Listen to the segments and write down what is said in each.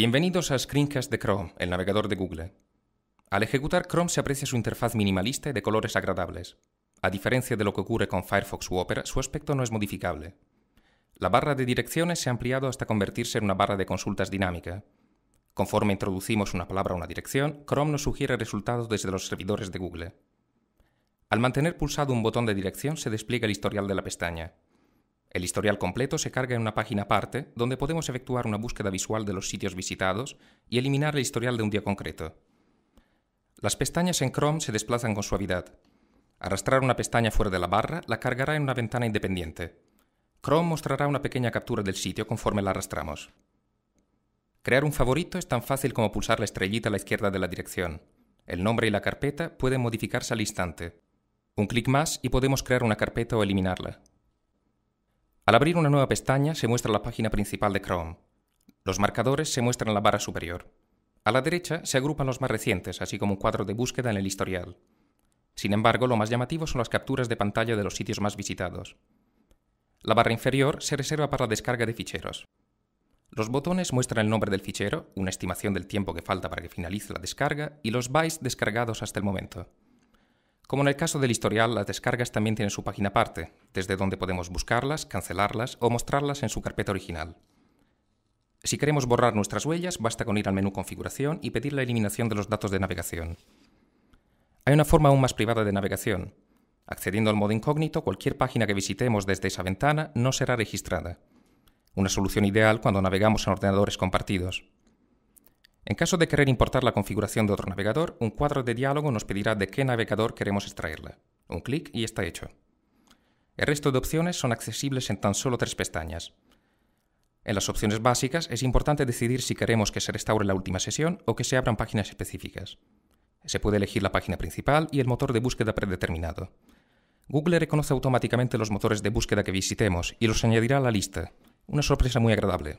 Bienvenidos a Screencast de Chrome, el navegador de Google. Al ejecutar Chrome se aprecia su interfaz minimalista y de colores agradables. A diferencia de lo que ocurre con Firefox u Opera, su aspecto no es modificable. La barra de direcciones se ha ampliado hasta convertirse en una barra de consultas dinámica. Conforme introducimos una palabra o una dirección, Chrome nos sugiere resultados desde los servidores de Google. Al mantener pulsado un botón de dirección se despliega el historial de la pestaña. El historial completo se carga en una página aparte donde podemos efectuar una búsqueda visual de los sitios visitados y eliminar el historial de un día concreto. Las pestañas en Chrome se desplazan con suavidad. Arrastrar una pestaña fuera de la barra la cargará en una ventana independiente. Chrome mostrará una pequeña captura del sitio conforme la arrastramos. Crear un favorito es tan fácil como pulsar la estrellita a la izquierda de la dirección. El nombre y la carpeta pueden modificarse al instante. Un clic más y podemos crear una carpeta o eliminarla. Al abrir una nueva pestaña se muestra la página principal de Chrome. Los marcadores se muestran en la barra superior. A la derecha se agrupan los más recientes, así como un cuadro de búsqueda en el historial. Sin embargo, lo más llamativo son las capturas de pantalla de los sitios más visitados. La barra inferior se reserva para la descarga de ficheros. Los botones muestran el nombre del fichero, una estimación del tiempo que falta para que finalice la descarga y los bytes descargados hasta el momento. Como en el caso del historial, las descargas también tienen su página aparte, desde donde podemos buscarlas, cancelarlas o mostrarlas en su carpeta original. Si queremos borrar nuestras huellas, basta con ir al menú Configuración y pedir la eliminación de los datos de navegación. Hay una forma aún más privada de navegación. Accediendo al modo incógnito, cualquier página que visitemos desde esa ventana no será registrada. Una solución ideal cuando navegamos en ordenadores compartidos. En caso de querer importar la configuración de otro navegador, un cuadro de diálogo nos pedirá de qué navegador queremos extraerla. Un clic y está hecho. El resto de opciones son accesibles en tan solo tres pestañas. En las opciones básicas es importante decidir si queremos que se restaure la última sesión o que se abran páginas específicas. Se puede elegir la página principal y el motor de búsqueda predeterminado. Google reconoce automáticamente los motores de búsqueda que visitemos y los añadirá a la lista. Una sorpresa muy agradable.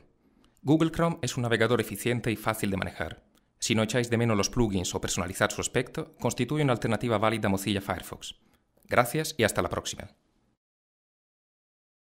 Google Chrome es un navegador eficiente y fácil de manejar. Si no echáis de menos los plugins o personalizar su aspecto, constituye una alternativa válida a Mozilla Firefox. Gracias y hasta la próxima.